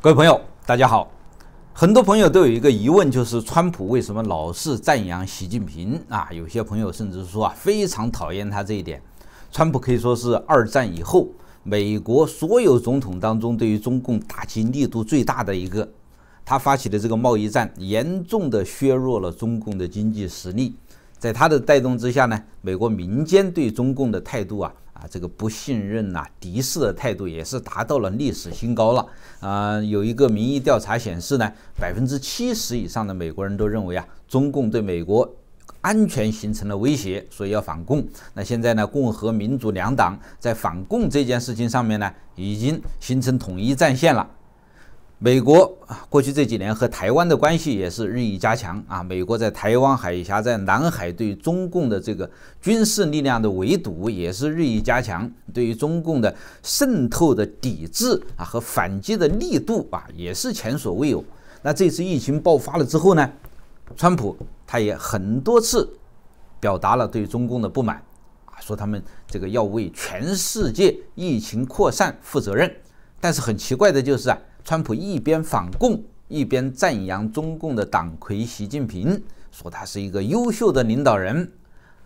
各位朋友，大家好。很多朋友都有一个疑问，就是川普为什么老是赞扬习近平啊？有些朋友甚至说啊，非常讨厌他这一点。川普可以说是二战以后美国所有总统当中，对于中共打击力度最大的一个。他发起的这个贸易战，严重的削弱了中共的经济实力。在他的带动之下呢，美国民间对中共的态度啊。啊，这个不信任呐、敌视的态度也是达到了历史新高了。啊，有一个民意调查显示呢，百分之七十以上的美国人都认为啊，中共对美国安全形成了威胁，所以要反共。那现在呢，共和民主两党在反共这件事情上面呢，已经形成统一战线了。美国啊，过去这几年和台湾的关系也是日益加强啊。美国在台湾海峡、在南海对中共的这个军事力量的围堵也是日益加强，对于中共的渗透的抵制啊和反击的力度啊也是前所未有。那这次疫情爆发了之后呢，川普他也很多次表达了对中共的不满啊，说他们这个要为全世界疫情扩散负责任。但是很奇怪的就是啊。川普一边反共，一边赞扬中共的党魁习近平，说他是一个优秀的领导人，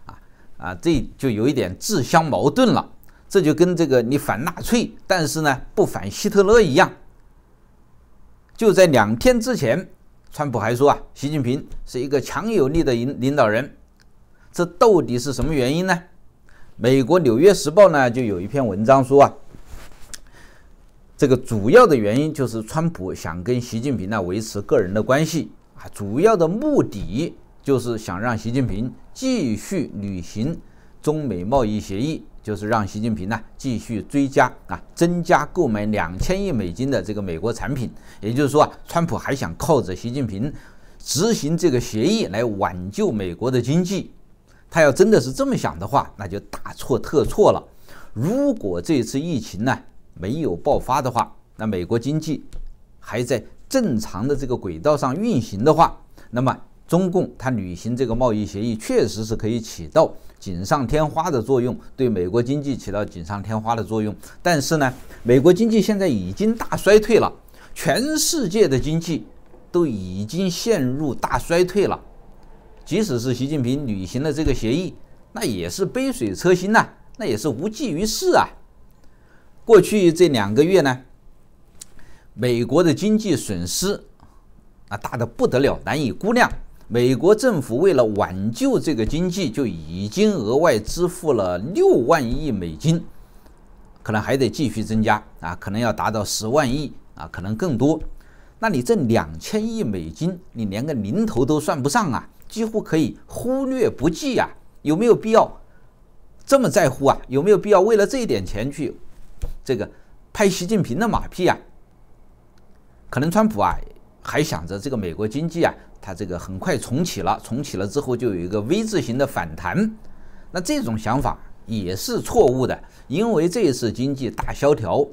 啊啊，这就有一点自相矛盾了。这就跟这个你反纳粹，但是呢不反希特勒一样。就在两天之前，川普还说啊，习近平是一个强有力的领领导人。这到底是什么原因呢？美国《纽约时报》呢就有一篇文章说啊。这个主要的原因就是川普想跟习近平呢维持个人的关系啊，主要的目的就是想让习近平继续履行中美贸易协议，就是让习近平呢继续追加啊增加购买两千亿美金的这个美国产品。也就是说啊，川普还想靠着习近平执行这个协议来挽救美国的经济。他要真的是这么想的话，那就大错特错了。如果这次疫情呢？没有爆发的话，那美国经济还在正常的这个轨道上运行的话，那么中共它履行这个贸易协议确实是可以起到锦上添花的作用，对美国经济起到锦上添花的作用。但是呢，美国经济现在已经大衰退了，全世界的经济都已经陷入大衰退了。即使是习近平履行了这个协议，那也是杯水车薪呐，那也是无济于事啊。过去这两个月呢，美国的经济损失啊大的不得了，难以估量。美国政府为了挽救这个经济，就已经额外支付了六万亿美金，可能还得继续增加啊，可能要达到十万亿啊，可能更多。那你这两千亿美金，你连个零头都算不上啊，几乎可以忽略不计啊，有没有必要这么在乎啊？有没有必要为了这一点钱去？这个拍习近平的马屁啊，可能川普啊还想着这个美国经济啊，他这个很快重启了，重启了之后就有一个 V 字形的反弹，那这种想法也是错误的，因为这一次经济大萧条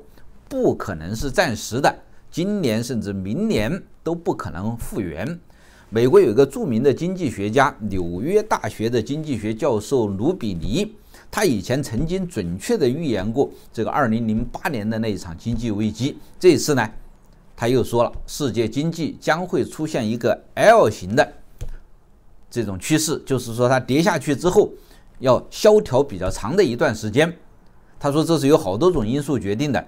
不可能是暂时的，今年甚至明年都不可能复原。美国有个著名的经济学家，纽约大学的经济学教授卢比尼。他以前曾经准确的预言过这个二零零八年的那一场经济危机，这一次呢，他又说了，世界经济将会出现一个 L 型的这种趋势，就是说它跌下去之后要萧条比较长的一段时间。他说这是由好多种因素决定的，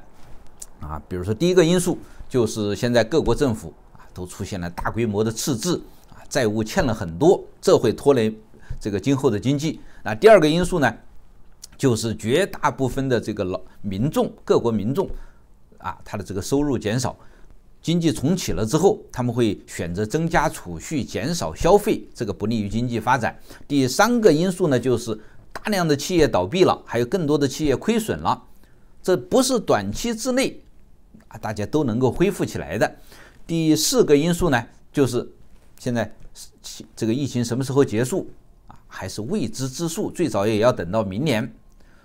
啊，比如说第一个因素就是现在各国政府啊都出现了大规模的赤字啊，债务欠了很多，这会拖累这个今后的经济。那第二个因素呢？就是绝大部分的这个老民众、各国民众啊，他的这个收入减少，经济重启了之后，他们会选择增加储蓄、减少消费，这个不利于经济发展。第三个因素呢，就是大量的企业倒闭了，还有更多的企业亏损了，这不是短期之内啊大家都能够恢复起来的。第四个因素呢，就是现在这个疫情什么时候结束啊，还是未知之数，最早也要等到明年。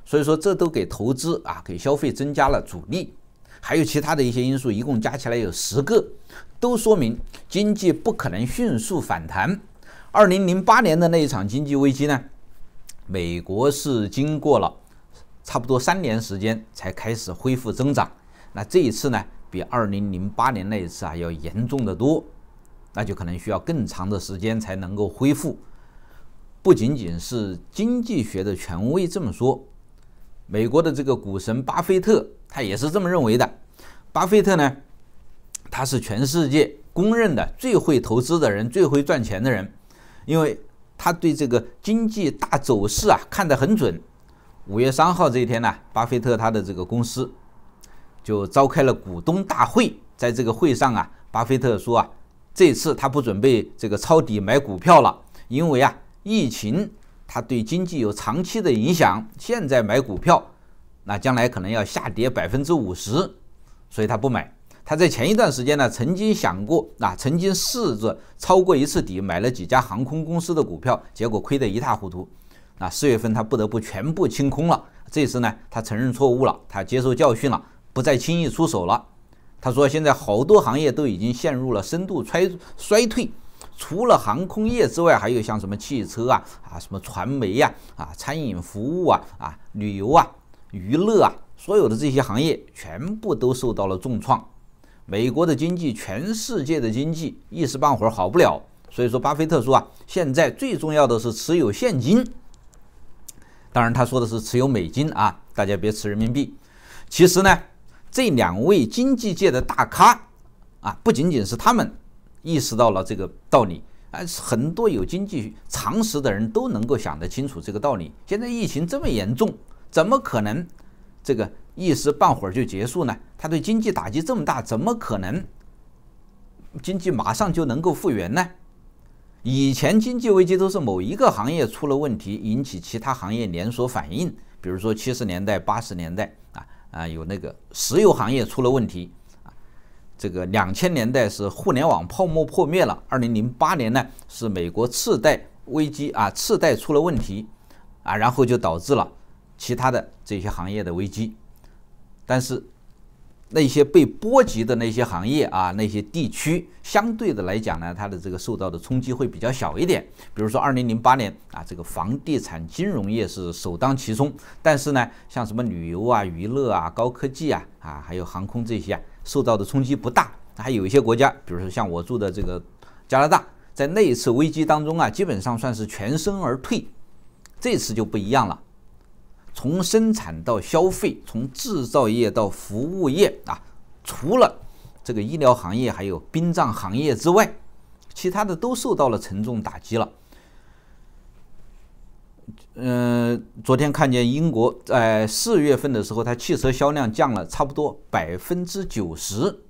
所以说，这都给投资啊，给消费增加了阻力，还有其他的一些因素，一共加起来有十个，都说明经济不可能迅速反弹。二零零八年的那一场经济危机呢，美国是经过了差不多三年时间才开始恢复增长，那这一次呢，比二零零八年那一次啊要严重的多，那就可能需要更长的时间才能够恢复。不仅仅是经济学的权威这么说。美国的这个股神巴菲特，他也是这么认为的。巴菲特呢，他是全世界公认的最会投资的人，最会赚钱的人，因为他对这个经济大走势啊看得很准。五月三号这一天呢，巴菲特他的这个公司就召开了股东大会，在这个会上啊，巴菲特说啊，这次他不准备这个抄底买股票了，因为啊，疫情。他对经济有长期的影响，现在买股票，那将来可能要下跌百分之五十，所以他不买。他在前一段时间呢，曾经想过，那曾经试着超过一次底，买了几家航空公司的股票，结果亏得一塌糊涂。那四月份他不得不全部清空了。这次呢，他承认错误了，他接受教训了，不再轻易出手了。他说，现在好多行业都已经陷入了深度衰衰退。除了航空业之外，还有像什么汽车啊、啊什么传媒呀、啊餐饮服务啊、啊旅游啊、娱乐啊，所有的这些行业全部都受到了重创。美国的经济，全世界的经济，一时半会儿好不了。所以说，巴菲特说啊，现在最重要的是持有现金。当然，他说的是持有美金啊，大家别持人民币。其实呢，这两位经济界的大咖啊，不仅仅是他们。意识到了这个道理，哎，很多有经济常识的人都能够想得清楚这个道理。现在疫情这么严重，怎么可能这个一时半会儿就结束呢？它对经济打击这么大，怎么可能经济马上就能够复原呢？以前经济危机都是某一个行业出了问题，引起其他行业连锁反应，比如说七十年代、八十年代啊啊，有那个石油行业出了问题。这个两千年代是互联网泡沫破灭了，二零零八年呢是美国次贷危机啊，次贷出了问题啊，然后就导致了其他的这些行业的危机。但是那些被波及的那些行业啊，那些地区相对的来讲呢，它的这个受到的冲击会比较小一点。比如说二零零八年啊，这个房地产、金融业是首当其冲，但是呢，像什么旅游啊、娱乐啊、高科技啊啊，还有航空这些啊。受到的冲击不大，还有一些国家，比如说像我住的这个加拿大，在那一次危机当中啊，基本上算是全身而退。这次就不一样了，从生产到消费，从制造业到服务业啊，除了这个医疗行业还有殡葬行业之外，其他的都受到了沉重打击了。嗯，昨天看见英国在四月份的时候，它汽车销量降了差不多百分之九十。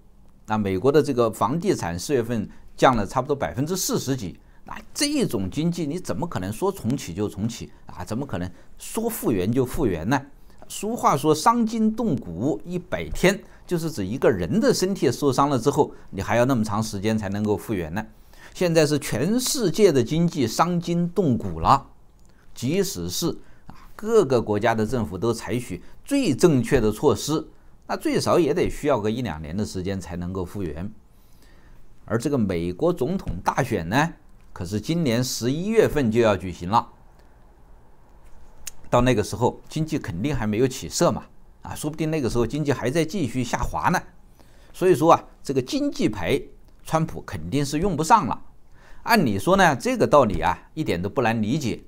那美国的这个房地产四月份降了差不多百分之四十几。那这种经济你怎么可能说重启就重启啊？怎么可能说复原就复原呢？俗话说伤筋动骨一百天，就是指一个人的身体受伤了之后，你还要那么长时间才能够复原呢。现在是全世界的经济伤筋动骨了。即使是啊，各个国家的政府都采取最正确的措施，那最少也得需要个一两年的时间才能够复原。而这个美国总统大选呢，可是今年十一月份就要举行了。到那个时候，经济肯定还没有起色嘛，啊，说不定那个时候经济还在继续下滑呢。所以说啊，这个经济牌，川普肯定是用不上了。按理说呢，这个道理啊，一点都不难理解。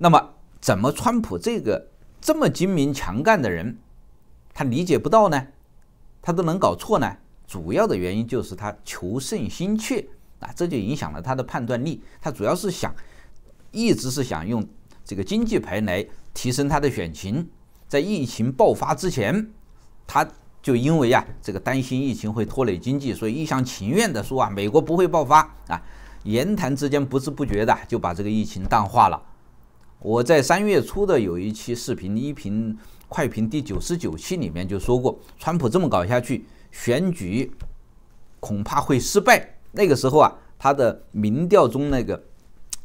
那么，怎么川普这个这么精明强干的人，他理解不到呢？他都能搞错呢？主要的原因就是他求胜心切啊，这就影响了他的判断力。他主要是想，一直是想用这个经济牌来提升他的选情。在疫情爆发之前，他就因为呀这个担心疫情会拖累经济，所以一厢情愿的说啊，美国不会爆发啊。言谈之间不知不觉的就把这个疫情淡化了。我在三月初的有一期视频《一评快评》第九十九期里面就说过，川普这么搞下去，选举恐怕会失败。那个时候啊，他的民调中那个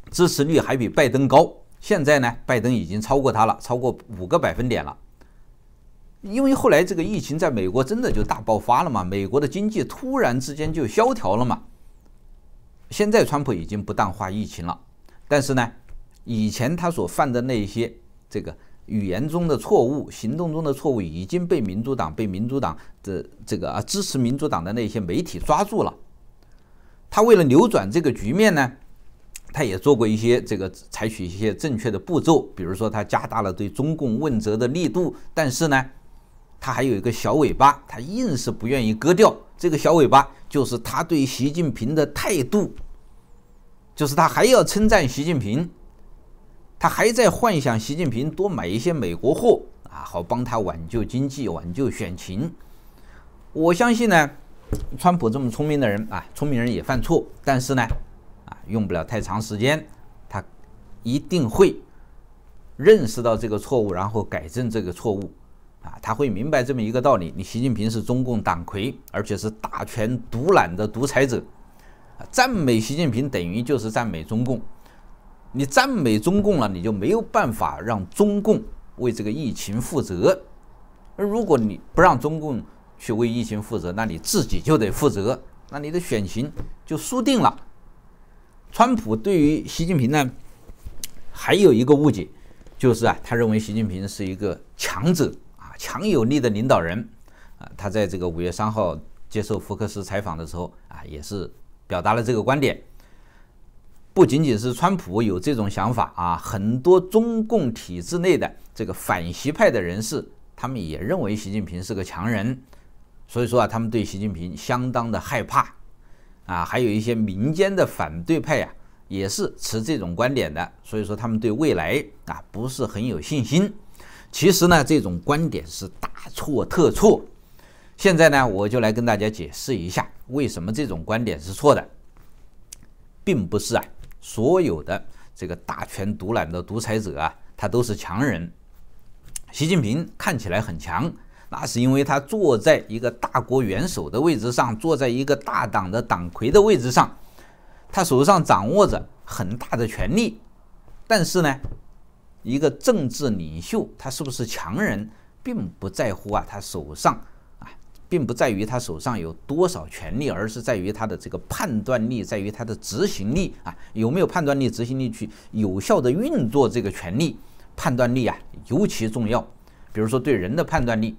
支持率还比拜登高。现在呢，拜登已经超过他了，超过五个百分点了。因为后来这个疫情在美国真的就大爆发了嘛，美国的经济突然之间就萧条了嘛。现在川普已经不淡化疫情了，但是呢。以前他所犯的那些这个语言中的错误、行动中的错误已经被民主党、被民主党的这个啊支持民主党的那些媒体抓住了。他为了扭转这个局面呢，他也做过一些这个采取一些正确的步骤，比如说他加大了对中共问责的力度。但是呢，他还有一个小尾巴，他硬是不愿意割掉这个小尾巴，就是他对习近平的态度，就是他还要称赞习近平。他还在幻想习近平多买一些美国货啊，好帮他挽救经济、挽救选情。我相信呢，川普这么聪明的人啊，聪明人也犯错，但是呢，啊，用不了太长时间，他一定会认识到这个错误，然后改正这个错误。啊，他会明白这么一个道理：你习近平是中共党魁，而且是大权独揽的独裁者，赞美习近平等于就是赞美中共。你赞美中共了，你就没有办法让中共为这个疫情负责；而如果你不让中共去为疫情负责，那你自己就得负责，那你的选情就输定了。川普对于习近平呢，还有一个误解，就是啊，他认为习近平是一个强者啊，强有力的领导人啊。他在这个五月三号接受福克斯采访的时候啊，也是表达了这个观点。不仅仅是川普有这种想法啊，很多中共体制内的这个反习派的人士，他们也认为习近平是个强人，所以说啊，他们对习近平相当的害怕啊，还有一些民间的反对派呀，也是持这种观点的，所以说他们对未来啊不是很有信心。其实呢，这种观点是大错特错。现在呢，我就来跟大家解释一下为什么这种观点是错的，并不是啊。所有的这个大权独揽的独裁者啊，他都是强人。习近平看起来很强，那是因为他坐在一个大国元首的位置上，坐在一个大党的党魁的位置上，他手上掌握着很大的权力。但是呢，一个政治领袖他是不是强人，并不在乎啊，他手上。并不在于他手上有多少权力，而是在于他的这个判断力，在于他的执行力啊。有没有判断力、执行力去有效的运作这个权力？判断力啊尤其重要。比如说对人的判断力，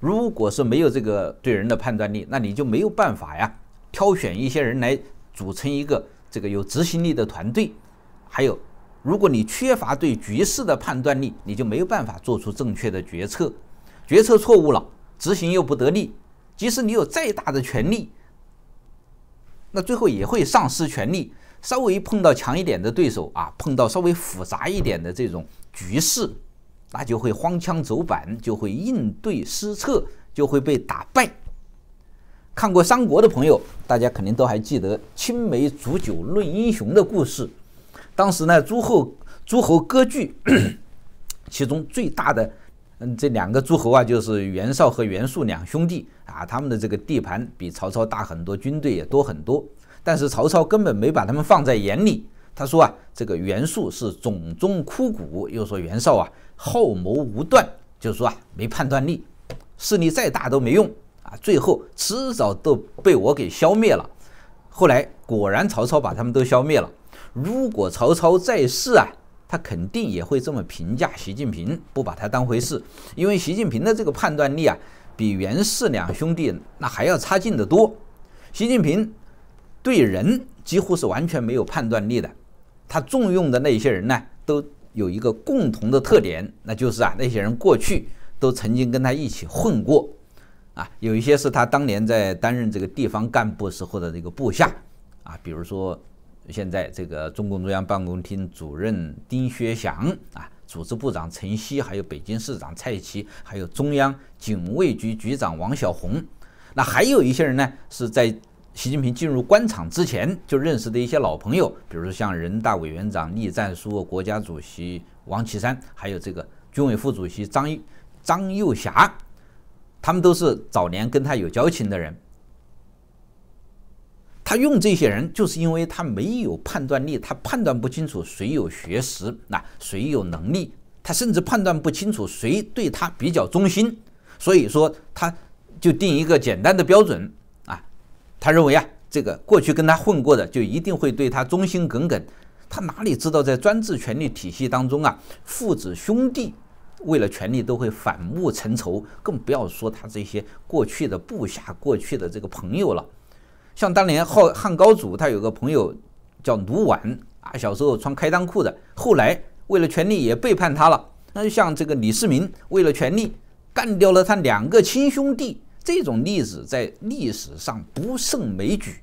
如果是没有这个对人的判断力，那你就没有办法呀，挑选一些人来组成一个这个有执行力的团队。还有，如果你缺乏对局势的判断力，你就没有办法做出正确的决策，决策错误了。执行又不得力，即使你有再大的权力，那最后也会丧失权力。稍微碰到强一点的对手啊，碰到稍微复杂一点的这种局势，那就会荒腔走板，就会应对失策，就会被打败。看过《三国》的朋友，大家肯定都还记得“青梅煮酒论英雄”的故事。当时呢，诸侯诸侯割据，其中最大的。嗯，这两个诸侯啊，就是袁绍和袁术两兄弟啊，他们的这个地盘比曹操大很多，军队也多很多。但是曹操根本没把他们放在眼里。他说啊，这个袁术是冢中枯骨，又说袁绍啊，好谋无断，就是说啊，没判断力，势力再大都没用啊。最后迟早都被我给消灭了。后来果然曹操把他们都消灭了。如果曹操在世啊。他肯定也会这么评价习近平，不把他当回事，因为习近平的这个判断力啊，比袁氏两兄弟那还要差劲得多。习近平对人几乎是完全没有判断力的，他重用的那些人呢，都有一个共同的特点，那就是啊，那些人过去都曾经跟他一起混过，啊，有一些是他当年在担任这个地方干部时候的这个部下，啊，比如说。现在这个中共中央办公厅主任丁薛祥啊，组织部长陈希，还有北京市长蔡奇，还有中央警卫局局长王小红，那还有一些人呢，是在习近平进入官场之前就认识的一些老朋友，比如说像人大委员长栗战书、国家主席王岐山，还有这个军委副主席张张又侠，他们都是早年跟他有交情的人。他用这些人，就是因为他没有判断力，他判断不清楚谁有学识，那谁有能力，他甚至判断不清楚谁对他比较忠心。所以说，他就定一个简单的标准啊，他认为啊，这个过去跟他混过的就一定会对他忠心耿耿。他哪里知道，在专制权力体系当中啊，父子兄弟为了权力都会反目成仇，更不要说他这些过去的部下、过去的这个朋友了。像当年好汉高祖，他有个朋友叫卢绾啊，小时候穿开裆裤的，后来为了权力也背叛他了。那就像这个李世民为了权力干掉了他两个亲兄弟，这种例子在历史上不胜枚举。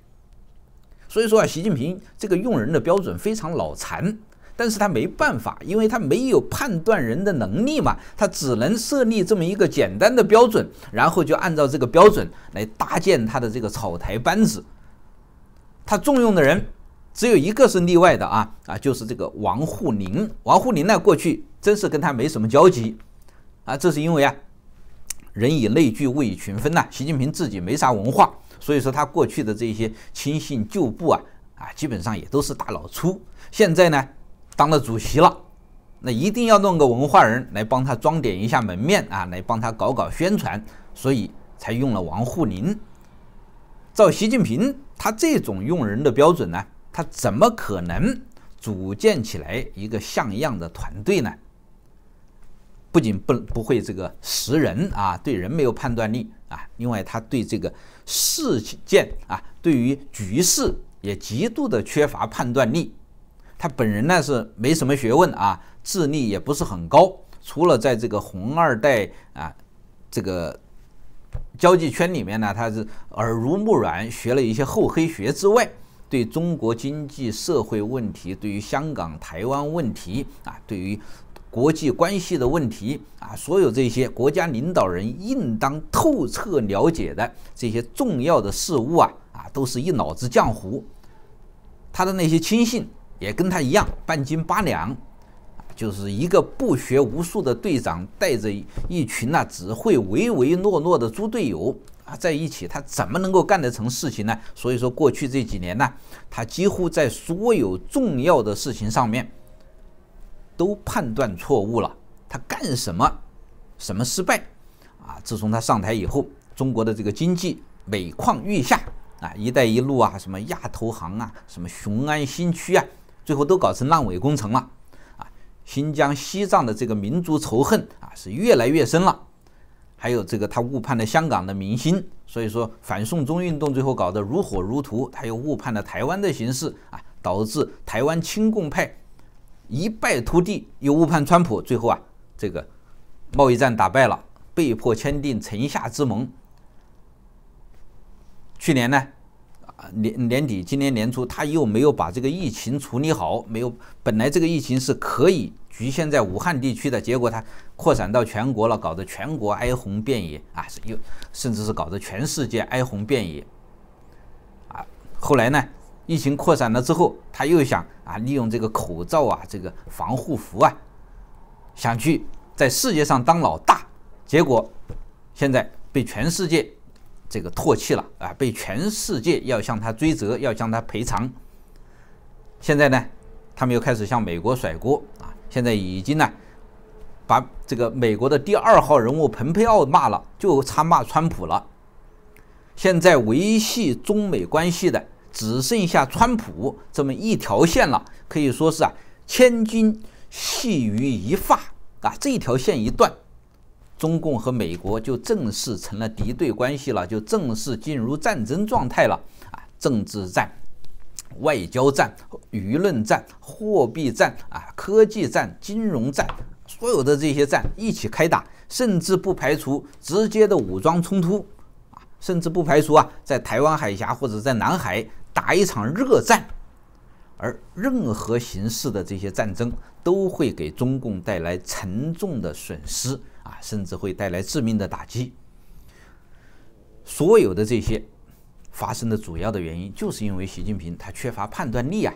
所以说啊，习近平这个用人的标准非常脑残。但是他没办法，因为他没有判断人的能力嘛，他只能设立这么一个简单的标准，然后就按照这个标准来搭建他的这个草台班子。他重用的人只有一个是例外的啊啊，就是这个王沪宁。王沪宁呢，过去真是跟他没什么交集啊，这是因为啊，人以类聚，物以群分呐。习近平自己没啥文化，所以说他过去的这些亲信旧部啊啊，基本上也都是大老粗。现在呢？当了主席了，那一定要弄个文化人来帮他装点一下门面啊，来帮他搞搞宣传，所以才用了王沪宁。照习近平他这种用人的标准呢，他怎么可能组建起来一个像样的团队呢？不仅不不会这个识人啊，对人没有判断力啊，另外他对这个事件啊，对于局势也极度的缺乏判断力。他本人呢是没什么学问啊，智力也不是很高。除了在这个红二代啊这个交际圈里面呢，他是耳濡目染学了一些厚黑学之外，对中国经济社会问题、对于香港、台湾问题啊，对于国际关系的问题啊，所有这些国家领导人应当透彻了解的这些重要的事物啊啊，都是一脑子浆糊。他的那些亲信。也跟他一样半斤八两，就是一个不学无术的队长，带着一群那只会唯唯诺诺的猪队友啊，在一起，他怎么能够干得成事情呢？所以说，过去这几年呢，他几乎在所有重要的事情上面都判断错误了。他干什么，什么失败啊！自从他上台以后，中国的这个经济每况愈下啊，一带一路啊，什么亚投行啊，什么雄安新区啊。最后都搞成烂尾工程了，啊，新疆、西藏的这个民族仇恨啊是越来越深了，还有这个他误判了香港的民心，所以说反送中运动最后搞得如火如荼，他又误判了台湾的形势啊，导致台湾亲共派一败涂地，又误判川普，最后啊这个贸易战打败了，被迫签订城下之盟。去年呢？啊，年年底，今年年初，他又没有把这个疫情处理好，没有，本来这个疫情是可以局限在武汉地区的，结果他扩散到全国了，搞得全国哀鸿遍野啊，又甚至是搞得全世界哀鸿遍野啊。后来呢，疫情扩散了之后，他又想啊，利用这个口罩啊，这个防护服啊，想去在世界上当老大，结果现在被全世界。这个唾弃了啊！被全世界要向他追责，要将他赔偿。现在呢，他们又开始向美国甩锅啊！现在已经呢，把这个美国的第二号人物蓬佩奥骂了，就差骂川普了。现在维系中美关系的只剩下川普这么一条线了，可以说是啊，千钧系于一发啊，这一条线一断。中共和美国就正式成了敌对关系了，就正式进入战争状态了啊！政治战、外交战、舆论战、货币战啊、科技战、金融战，所有的这些战一起开打，甚至不排除直接的武装冲突啊，甚至不排除啊，在台湾海峡或者在南海打一场热战，而任何形式的这些战争。都会给中共带来沉重的损失啊，甚至会带来致命的打击。所有的这些发生的主要的原因，就是因为习近平他缺乏判断力啊，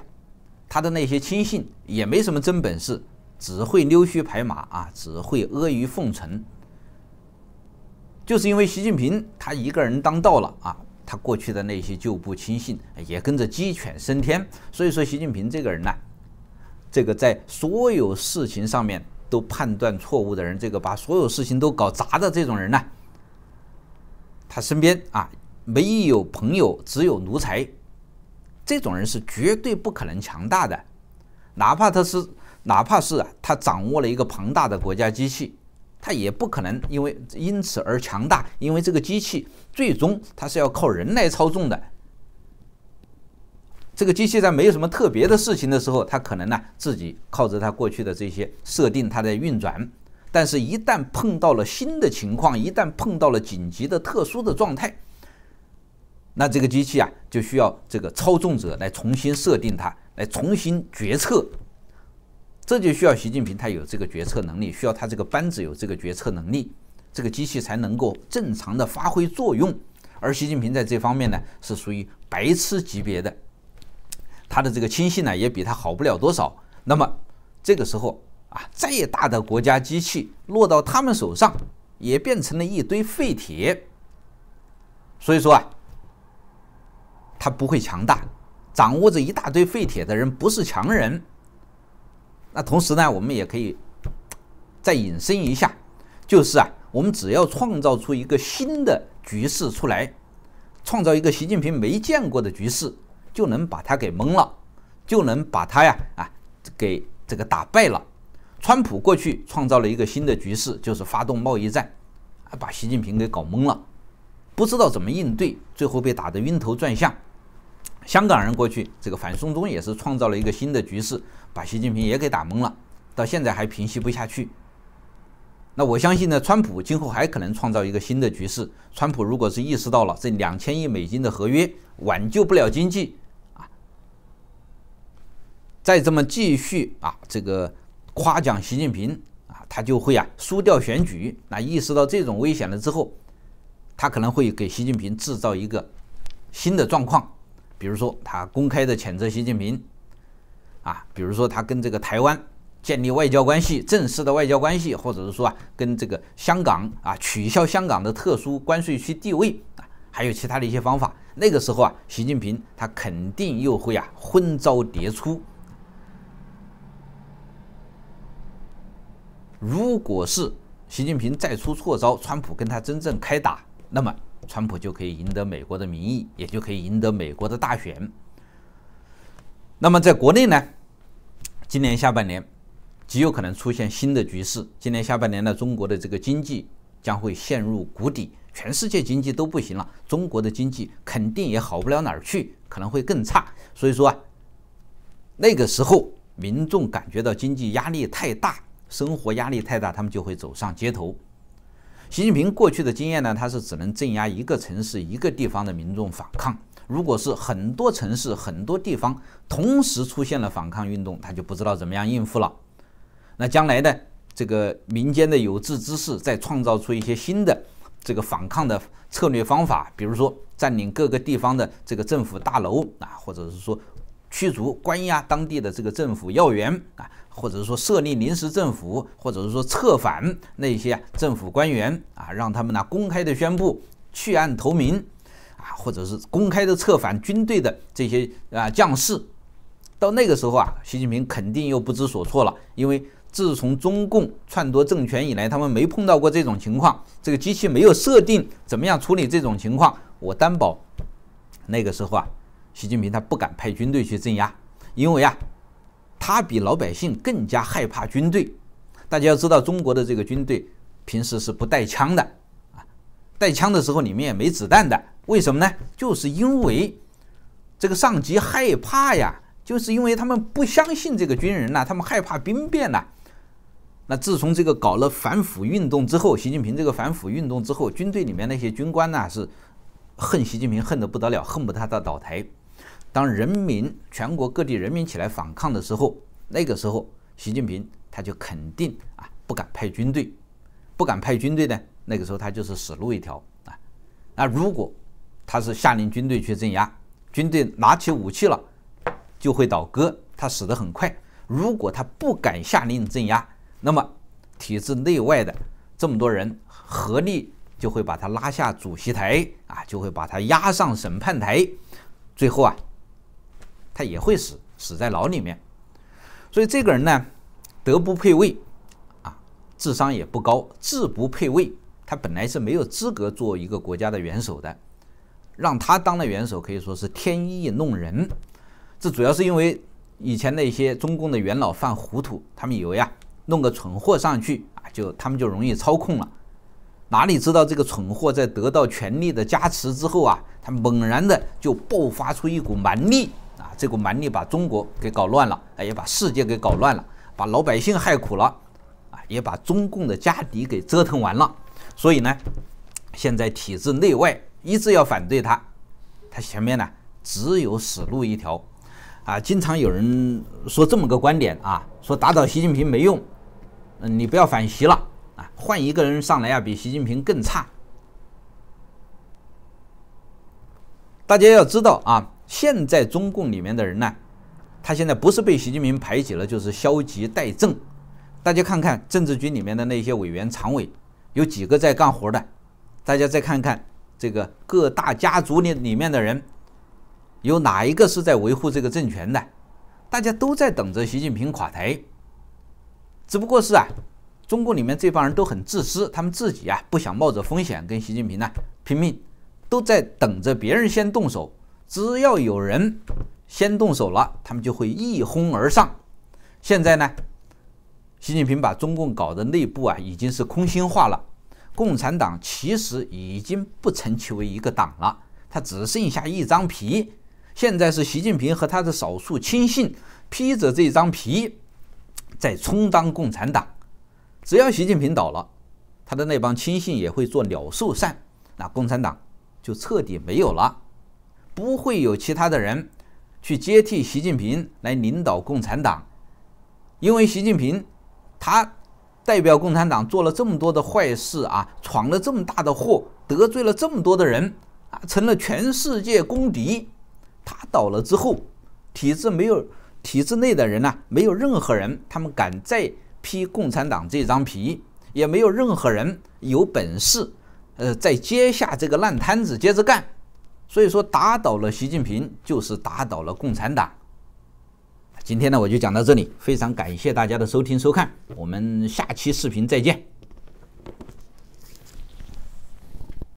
他的那些亲信也没什么真本事，只会溜须拍马啊，只会阿谀奉承。就是因为习近平他一个人当道了啊，他过去的那些旧部亲信也跟着鸡犬升天，所以说习近平这个人呢。这个在所有事情上面都判断错误的人，这个把所有事情都搞砸的这种人呢，他身边啊没有朋友，只有奴才，这种人是绝对不可能强大的，哪怕他是，哪怕是啊，他掌握了一个庞大的国家机器，他也不可能因为因此而强大，因为这个机器最终它是要靠人来操纵的。这个机器在没有什么特别的事情的时候，它可能呢自己靠着它过去的这些设定，它在运转。但是，一旦碰到了新的情况，一旦碰到了紧急的特殊的状态，那这个机器啊就需要这个操纵者来重新设定它，来重新决策。这就需要习近平他有这个决策能力，需要他这个班子有这个决策能力，这个机器才能够正常的发挥作用。而习近平在这方面呢，是属于白痴级别的。他的这个亲信呢，也比他好不了多少。那么这个时候啊，再大的国家机器落到他们手上，也变成了一堆废铁。所以说啊，他不会强大。掌握着一大堆废铁的人不是强人。那同时呢，我们也可以再引申一下，就是啊，我们只要创造出一个新的局势出来，创造一个习近平没见过的局势。就能把他给蒙了，就能把他呀啊给这个打败了。川普过去创造了一个新的局势，就是发动贸易战，把习近平给搞懵了，不知道怎么应对，最后被打得晕头转向。香港人过去这个反送中也是创造了一个新的局势，把习近平也给打懵了，到现在还平息不下去。那我相信呢，川普今后还可能创造一个新的局势。川普如果是意识到了这两千亿美金的合约挽救不了经济啊，再这么继续啊，这个夸奖习近平啊，他就会啊输掉选举。那意识到这种危险了之后，他可能会给习近平制造一个新的状况，比如说他公开的谴责习近平啊，比如说他跟这个台湾。建立外交关系，正式的外交关系，或者是说啊，跟这个香港啊取消香港的特殊关税区地位啊，还有其他的一些方法。那个时候啊，习近平他肯定又会啊昏招迭出。如果是习近平再出错招，川普跟他真正开打，那么川普就可以赢得美国的民意，也就可以赢得美国的大选。那么在国内呢，今年下半年。极有可能出现新的局势。今年下半年呢，中国的这个经济将会陷入谷底，全世界经济都不行了，中国的经济肯定也好不了哪儿去，可能会更差。所以说啊，那个时候民众感觉到经济压力太大，生活压力太大，他们就会走上街头。习近平过去的经验呢，他是只能镇压一个城市、一个地方的民众反抗。如果是很多城市、很多地方同时出现了反抗运动，他就不知道怎么样应付了。那将来呢？这个民间的有志之士再创造出一些新的这个反抗的策略方法，比如说占领各个地方的这个政府大楼啊，或者是说驱逐、关押当地的这个政府要员啊，或者是说设立临时政府，或者是说策反那些政府官员啊，让他们呢公开的宣布去暗投明啊，或者是公开的策反军队的这些啊将士。到那个时候啊，习近平肯定又不知所措了，因为。自从中共篡夺政权以来，他们没碰到过这种情况。这个机器没有设定怎么样处理这种情况。我担保，那个时候啊，习近平他不敢派军队去镇压，因为啊，他比老百姓更加害怕军队。大家要知道，中国的这个军队平时是不带枪的啊，带枪的时候里面也没子弹的。为什么呢？就是因为这个上级害怕呀，就是因为他们不相信这个军人呐，他们害怕兵变呐。那自从这个搞了反腐运动之后，习近平这个反腐运动之后，军队里面那些军官呢是恨习近平恨得不得了，恨不得他倒台。当人民全国各地人民起来反抗的时候，那个时候习近平他就肯定啊不敢派军队，不敢派军队呢，那个时候他就是死路一条啊。那如果他是下令军队去镇压，军队拿起武器了就会倒戈，他死得很快。如果他不敢下令镇压，那么体制内外的这么多人合力，就会把他拉下主席台啊，就会把他压上审判台，最后啊，他也会死死在牢里面。所以这个人呢，德不配位啊，智商也不高，智不配位，他本来是没有资格做一个国家的元首的，让他当了元首，可以说是天意弄人。这主要是因为以前那些中共的元老犯糊涂，他们以为啊。弄个蠢货上去啊，就他们就容易操控了。哪里知道这个蠢货在得到权力的加持之后啊，他猛然的就爆发出一股蛮力啊！这股蛮力把中国给搞乱了，哎，也把世界给搞乱了，把老百姓害苦了啊，也把中共的家底给折腾完了。所以呢，现在体制内外一致要反对他，他前面呢只有死路一条啊！经常有人说这么个观点啊，说打倒习近平没用。嗯，你不要反习了啊！换一个人上来啊，比习近平更差。大家要知道啊，现在中共里面的人呢，他现在不是被习近平排挤了，就是消极怠政。大家看看政治局里面的那些委员常委，有几个在干活的？大家再看看这个各大家族里里面的人，有哪一个是在维护这个政权的？大家都在等着习近平垮台。只不过是啊，中共里面这帮人都很自私，他们自己啊不想冒着风险跟习近平呢拼命，都在等着别人先动手。只要有人先动手了，他们就会一哄而上。现在呢，习近平把中共搞的内部啊已经是空心化了，共产党其实已经不成其为一个党了，他只剩下一张皮。现在是习近平和他的少数亲信披着这张皮。在充当共产党，只要习近平倒了，他的那帮亲信也会做鸟兽散，那共产党就彻底没有了，不会有其他的人去接替习近平来领导共产党，因为习近平他代表共产党做了这么多的坏事啊，闯了这么大的祸，得罪了这么多的人啊，成了全世界公敌。他倒了之后，体制没有。体制内的人呢，没有任何人，他们敢再披共产党这张皮，也没有任何人有本事，呃，再接下这个烂摊子接着干。所以说，打倒了习近平，就是打倒了共产党。今天呢，我就讲到这里，非常感谢大家的收听收看，我们下期视频再见。